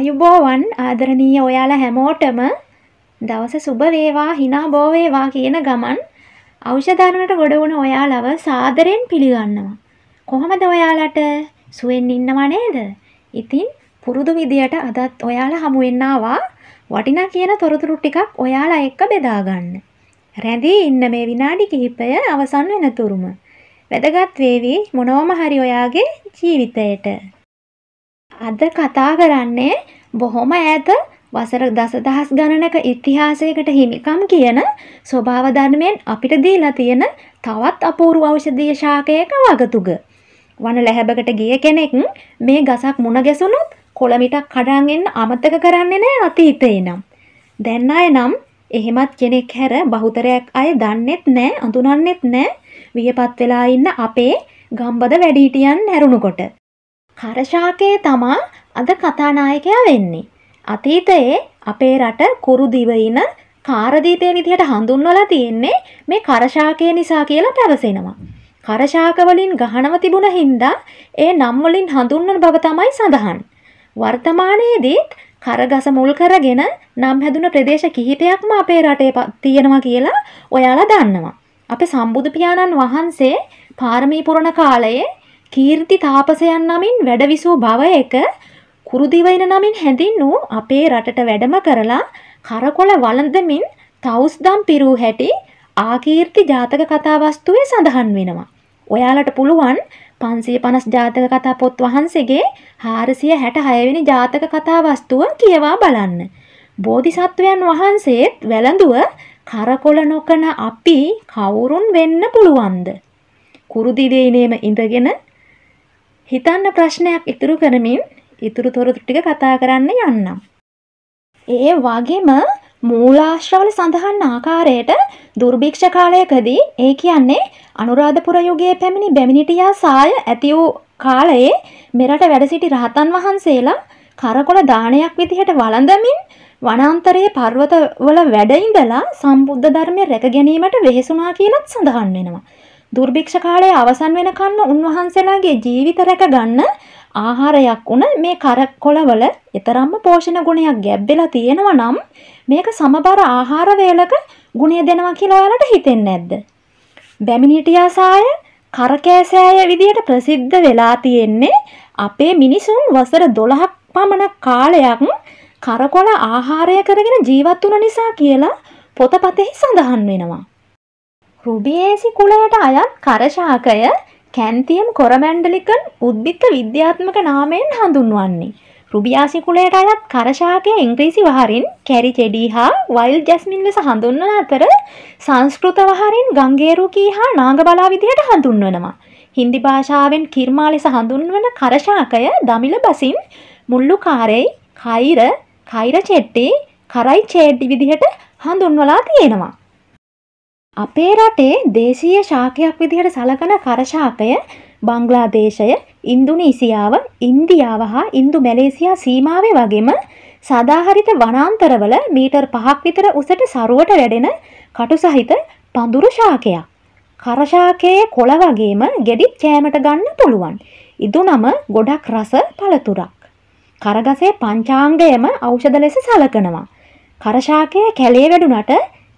ආයුබෝවන් ආදරණීය ඔයාලා හැමෝටම දවස සුබ වේවා හිනා බෝ වේවා කියන ගමන් ඖෂධානකට ගොඩ වුණ ඔයාලව සාදරෙන් පිළිගන්නවා. කොහොමද ඔයාලට? සුවෙන් ඉන්නව නේද? ඉතින් පුරුදු විදියට අදත් ඔයාලා හමු වෙන්නවා වටිනා කියන තොරතුරු ටිකක් ඔයාලා එක්ක බෙදා ගන්න. රැඳී ඉන්න මේ විනාඩි කිහිපය අවසන් වෙනතුරුම වැදගත් වේවි මොනවම හරි ඔයාගේ ජීවිතයට. අද කතා කරන්නේ බොහොම ඈත වසර දසදහස් ගණනක ඉතිහාසයකට හිමිකම් කියන ස්වභාව ධර්මයෙන් අපිට දීලා තියෙන තවත් අපූර්ව ඖෂධීය ශාකයක වගතුග. වන ලැහැබකට ගිය කෙනෙක් මේ ගසක් මුණ ගැසුණොත් කොළමිටක් කඩන් එන්න අමතක කරන්නේ නැහැ අතීතේ නම්. දැන් අය නම් එහෙමත් කෙනෙක් හැර බහුතරයක් අය දන්නෙත් නැහැ අඳුනන්නෙත් නැහැ වියපත් වෙලා ඉන්න අපේ ගම්බද වැඩිහිටියන් හැරුණකොට. කරශාකයේ තමා අද කතානායකයා වෙන්නේ. අතීතයේ අපේ රට කුරුදිවයින කාරදීපය විදිහට හඳුන්වලා තියෙන්නේ මේ කරශාකය නිසා කියලා පැවසෙනවා. කරශාක වලින් ගහනව තිබුණ හින්දා ඒ නම් වලින් හඳුන්වන බව තමයි සඳහන්. වර්තමානයේදීත් කරගස මුල් කරගෙන නම් හැදුන ප්‍රදේශ කිහිපයක්ම අපේ රටේ තියෙනවා කියලා ඔයාලා දන්නවා. අපේ සම්බුදු පියාණන් වහන්සේ පාරමී පුරණ කාලයේ කීර්ති තාපසයන් නමින් වැඩවිසූ බව එක කුරුදිවයින නමින් හැඳින්වූ අපේ රටට වැඩම කරලා කරකොල වළඳමින් තවුස්දම් පිරූ හැටි ආකීර්ති ජාතක කතාවස්තුවේ සඳහන් වෙනවා. ඔයාලට පුළුවන් පන්සිය පනස් ජාතක කතා පොත් වහන්සේගේ හාරසිය හැට හයවෙනි ජාතක කතාවස්තුව කියවා බලන්න. බෝධිසත්වයන් වහන්සේත් වැළඳුව කරකොල නොකන අපි කවුරුන් වෙන්න පුළුවන්ද. කුරුදිවේනේම ඉඳගෙන හිතන්න ප්‍රශ්නයක් ඉතුරු කරමින් ඉතුරු තොරතුරු ටික කතා කරන්න යන්නම්. ඒ වගේම මූලාශ්‍රවල සඳහන් ආකාරයට දුර්භික්ෂ කාලයකදී ඒ කියන්නේ අනුරාධපුර යුගයේ පැමිණි බැමිණිටියා සාය ඇති වූ කාලයේ මෙරට වැඩ සිටි රහතන් වහන්සේලා කරකොල දානයක් විදිහට වළඳමින් වනාන්තරයේ පර්වතවල වැඩ ඉඳලා සම්බුද්ධ ධර්මය රැක ගැනීමට වෙහෙසුණා කියලත් සඳහන් වෙනවා. දුර්භික්ෂ කාලය අවසන් වෙනකන්ම උන්වහන්සේලාගේ ජීවිත රැක ගන්න ආහාරයක් උන මේ කරකොලවල ඊතරම්ම පෝෂණ ගුණයක් ගැබ්බෙලා තියෙනවා නම් මේක සමබර ආහාර වේලක ගුණය දෙනවා කියලා ඔයාලට හිතෙන්නේ නැද්ද? බැමිණිටියා සාය කරකෑසෑය විදියට ප්‍රසිද්ධ වෙලා තියෙන්නේ අපේ මිනිසුන් වසර 12ක් පමණ කාලයක් කරකොල ආහාරය කරගෙන ජීවත් වුණ නිසා කියලා පොතපතෙහි සඳහන් වෙනවා. රුබියේසි කුලයට අයත් කරශාකය කැන්තියම් කොරමැන්ඩලිකන් උද්බිත්ත විද්‍යාත්මක නාමයෙන් හඳුන්වන්නේ. රුබියාසි කුලයට අයත් කරශාකය ඉංග්‍රීසි වහරින් කැරි චෙඩී හා වයිල් ජැස්මින් ලෙස හඳුන්වන අතර සංස්කෘත වහරින් ගංගේරුකී හා නාග බලා විදිහට හඳුන්වනවා. හින්දි භාෂාවෙන් කිර්මා ලෙස හඳුන්වන කරශාකය දමිළ බසින් මුල්ලු කාරෙයි කයිර කයිර චෙට්ටේ කරයි චේඩ්ඩි විදිහට හඳුන්වලා තියෙනවා. අපේ රටේ දේශීය ශාකයක් විදිහට සලකන කරශාකය බංග්ලාදේශය, ඉන්දුනීසියාව, ඉන්දියාව හා ඉන්දු මැලේසියා සීමාවේ වගේම සදාහරිත වනාන්තරවල මීටර් පහක් විතර උසට සරුවට වැඩෙන කටු සහිත පඳුරු ශාකයක්. කරශාකයේ කොළ වගේම ගෙඩිත් කෑමට ගන්න පුළුවන්. ඉදුනම ගොඩක් රස පළතුරක්. කරගසේ පංචාංගයම ඖෂධ ලෙස සලකනවා. කරශාකය කැලේ වැඩුණට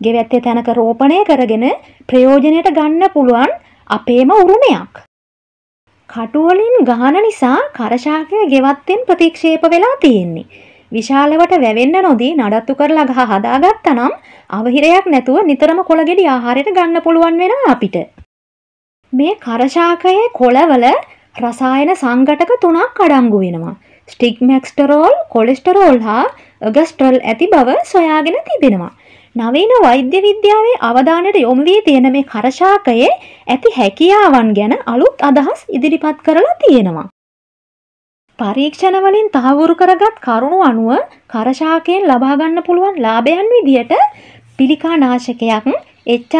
ගෙවැත්තේ තැනක රෝපණය කරගෙන ප්‍රයෝජනයට ගන්න පුළුවන් අපේම උරුමයක්. කටුවලින් ගහන නිසා කරශාකය ගෙවත්තෙන් ප්‍රතික්ෂේප වෙලා තියෙන්නේ. විශාලවට වැවෙන්න නොදී නඩත්තු කරලා ගහ හදාගත්තනම් අවහිරයක් නැතුව නිතරම කොළගෙඩි ආහාරයට ගන්න පුළුවන් වෙනවා අපිට. මේ කරශාකයේ කොළවල රසායන සංඝටක තුනක් අඩංගු වෙනවා. ස්ටිග්මැක්ස්ටරෝල්, කොලෙස්ටරෝල් හා ගස්ටරල් ඇති බව සොයාගෙන තිබෙනවා. නවීන වෛද්‍ය විද්‍යාවේ අවධානයට යොමු වී තියෙන මේ කරශාකයේ ඇති හැකියාවන් ගැන අලුත් අදහස් ඉදිරිපත් කරලා තියෙනවා. පරීක්ෂණ වලින් තහවුරු කරගත් කරුණු අනුව කරශාකයෙන් ලබා ගන්න පුළුවන් ලාභයන් විදියට පිළිකා නාශකයක්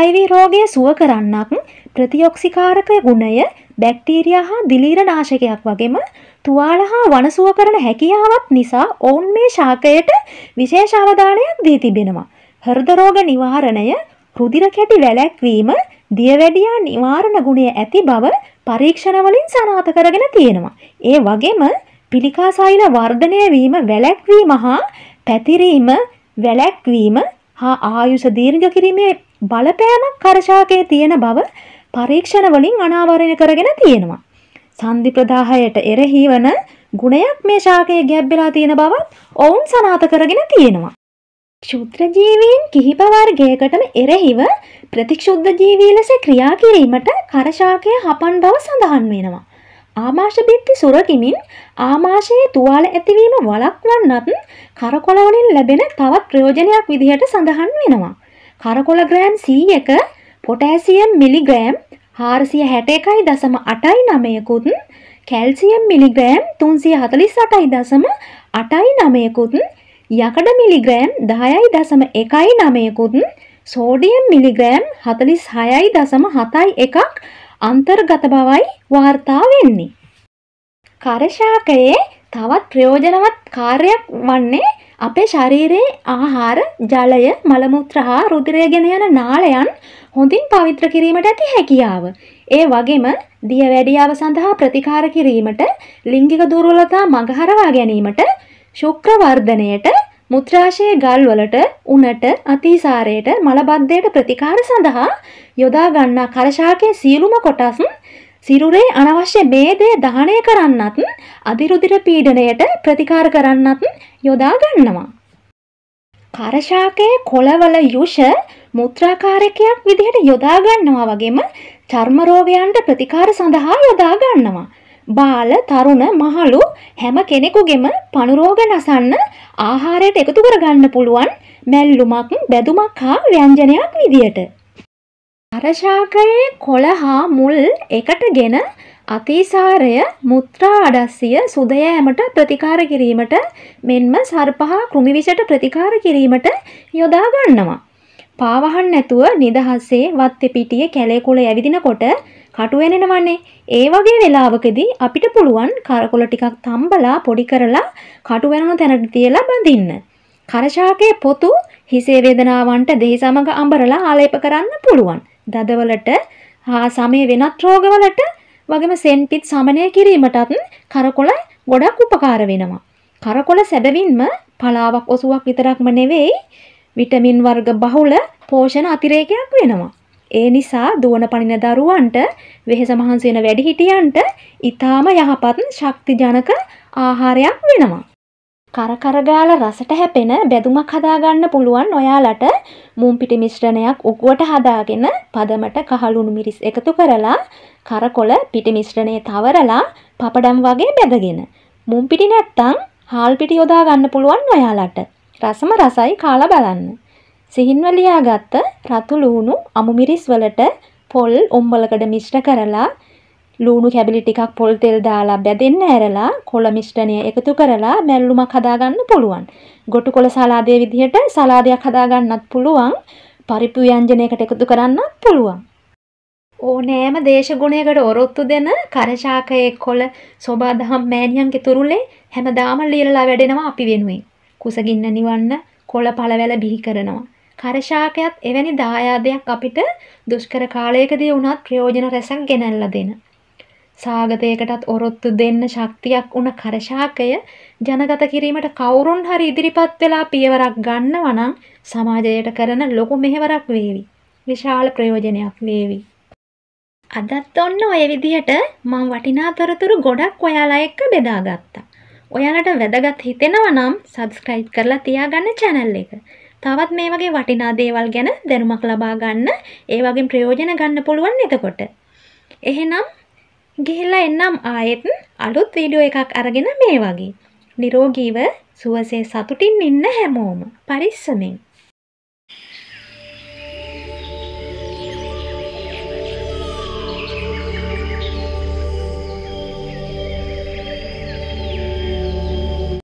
HIV රෝගය සුව කරන්නක් ප්‍රතිඔක්සිකාරක ගුණය බැක්ටීරියා හා දිලීර නාශකයක් වගේම තුවාල හා වනසුව කරන හැකියාවත් නිසා ඔවුන් මේ ශාකයට විශේෂ අවධානයක් දී තිබෙනවා. හෘදරෝග නිවාරණය රුදිර කැටි වැලැක්වීම දියවැඩියා නිවාරණ ගුණය ඇති බව පරීක්ෂණවලින් සනාථ කරගෙන තියෙනවා. ඒ වගේම පිළිකාසෛල වර්ධනය වීම වැලැක්වීම හා පැතිරීම වැලැක්වීම හා ආයුෂ දීර්ඝ කිරීමේ බලපෑමක් කරශාකයේ තියෙන බව පරීක්ෂණවලින් අනාවරණය කරගෙන තියෙනවා. සන්ධි ප්‍රදාහයට එරෙහි වන ගුණයක් මේ ශාකයේ ගැබ්බෙලා තියෙන බවත් ඔවුන් සනාථ කරගෙන තියෙනවා. ක්ෂුද්‍ර ජීවීන් කිහිප වර්ගයකටම එරෙහිව ප්‍රතික්ෂුද්ද ජීවී ලෙස ක්‍රියා කිරීමට කරශාකය හපන් බව සඳහන් වෙනවා. ආමාශ බිත්ති සුරකිමින් ආමාශයේ තුවාල ඇතිවීම වළක්වන්නත් කරකොලවලින් ලැබෙන තවත් ප්‍රයෝජනයක් විදිහට සඳහන් වෙනවා. කරකොල ග්‍රෑම් 100ක පොටෑසියම් මිලිග්‍රෑම් 461.89කුත් කැල්සියම් මිලිග්‍රෑම් 348.89කුත් යකඩ මිලිග්‍රෑම් දහයයි දසම එකයි නමයකුත් සෝඩියම් මිලිග්‍රෑම් හතලිස් හයයි දසම හතයි එකක් අන්තර්ගත බවයි වාර්තා වෙන්නේ. කරශාකයේ තවත් ප්‍රයෝජනවත් කාර්යක් වන්නේ අපේ ශරීරයේ ආහාර ජලය මලමුත්‍ර හා රුදිරය ගෙන යන නාලයන් හොඳින් පවිත්‍ර කිරීමට ඇති හැකියාව. ඒ වගේම දියවැඩියාව සඳහා ප්‍රතිකාර කිරීමට ලිංගික දුර්වලතා මගහරවා ගැනීමට ශුක්‍රවර්ධනයට මුත්‍රාශය ගල් වලට උණට අතිසාරයට මලබද්ධයට ප්‍රතිකාර සඳහා යොදා ගන්නා කරශාකයේ සියලුම කොටස් සිරුරේ අනවශ්‍ය ભેදය දහණය කරන්නත් අදිරුදිර පීඩණයට ප්‍රතිකාර කරන්නත් යොදා ගන්නවා. කරශාකයේ කොළවල යුෂ මුත්‍රාකාරකයක් විදිහට යොදා ගන්නවා වගේම චර්ම රෝගයන්ට ප්‍රතිකාර සඳහා යොදා ගන්නවා. බාල තරුණ මහලු හැම කෙනෙකුගෙම පණුරෝග නසන්න ආහාරයට එකතු කරගන්න පුළුවන් මැල්ලුමක් බැදුමක් හා ව්‍යංජනයක් විදියට. අරශාකයේ කොළ හා මුල් එකටගෙන අතිසාරය මුත්‍රා අඩස්සිය සුදයෑමට ප්‍රතිකාර කිරීමට මෙන්ම සර්පහා කෘමිවිෂට ප්‍රතිකාර කිරීමට යොදා ගන්නවා. පාවහන් නැතුව නිදහසේ වත්තේ පිටියේ කැලේ කුල ඇවිදිනකොට කටුවෙනෙනවන්නේ. ඒ වගේ වෙලාවකදී අපිට පුළුවන් කරකොල ටිකක් තම්බලා පොඩි කරලා කටුවෙනන තැනට තියලා බඳින්න. කරශාකයේ පොතු හිසේ වේදනාවන්ට දෙහි සමග අඹරලා ආලේප කරන්න පුළුවන්. දදවලට හා සමේ වෙනත් රෝගවලට වගේම සෙන්පිත් සමනය කිරීමටත් කරකොල ගොඩක් උපකාර වෙනවා. කරකොල සැබවින්ම පලාවක් ඔසුවක් විතරක්ම නෙවෙයි විටමින් වර්ග බහුල පෝෂණ අතිරේකයක් වෙනවා. ඒ නිසා දුවන පනින දරුවන්ට වෙහෙස මහන්සි වෙන වැඩිහිටියන්ට ඊටාම යහපත් ශක්තිජනක ආහාරයක් වෙනවා. කරකර ගාලා රසට හැපෙන බැදුමක් හදාගන්න පුළුවන් ඔයාලට මුම්පිටි මිශ්‍රණයක් උගුවට හදාගෙන පදමට කහලුණු මිරිස් එකතු කරලා කරකොල පිටි මිශ්‍රණය තවරලා පපඩම් වගේ බැදගෙන මුම්පිටි නැත්තම් හාල් පිටි යොදා ගන්න පුළුවන් ඔයාලට. රසම රසයි කාලා බලන්න. සිහින්ව ලියාගත්ත රතු ලූණු අමු මිරිස් වලට පොල් උම්බලකට මිශ්‍ර කරලා ලූණු කැබලි ටිකක් පොල් තෙල් දාලා බැදෙන්න ඇරලා කොළ මිශ්‍රණය එකතු කරලා මැල්ලුමක් හදාගන්න පුළුවන්. ගොටු කොළ සලාදේ විදිහට සලාදයක් හදාගන්නත් පුළුවන්. පරිප්පු ව්‍යංජනයකට එකතු කරන්නත් පුළුවන්. ඕනෑම දේශගුණයකට ඔරොත්තු දෙන කරශාකයේ කොළ සෝබාදහම් මෑණියන්ගේ තුරුලේ හැමදාම ලියලා වැඩෙනවා අපි වෙනුවෙන්. කුසගින්න නිවන්න කොළ පළවැල බිහි කරනවා. කරශාකයත් එවැනි දායාදයක් අපිට දුෂ්කර කාලයකදී වුණත් ප්‍රයෝජන රැසක් ගෙනල්ල දෙන. සාගතයකටත් ඔරොත්තු දෙන්න ශක්තියක් වුණ කරශාකය ජනගත කිරීමට කවුරුන් හරි ඉදිරිපත් වෙලා පියවරක් ගන්න වනං සමාජයට කරන ලොකු මෙහෙවරක් වේවි. විශාල ප්‍රයෝජනයක් වේවි. අදත් ඔන්න ඔය විදිහට මං වටිනා තොරතුරු ගොඩක් ඔයාලා එක්ක බෙදාගත්තා. ඔයාලට වැදගත් හිතෙනවා නම් සබස්ක්‍රයිබ් කරලා තියාගන්න channel එක. තවත් මේ වගේ වටිනා දේවල් ගැන දැනුමක් ලබා ගන්න ඒ වගේ ප්‍රයෝජන ගන්න පුළුවන් එතකොට. එහෙනම් ගිහිල්ලා එන්නම් ආයෙත් අලුත් වීඩියෝ එකක් අරගෙන මේ වගේ. නිරෝගීව සුවසේ සතුටින් ඉන්න හැමෝම පරිස්සමෙන්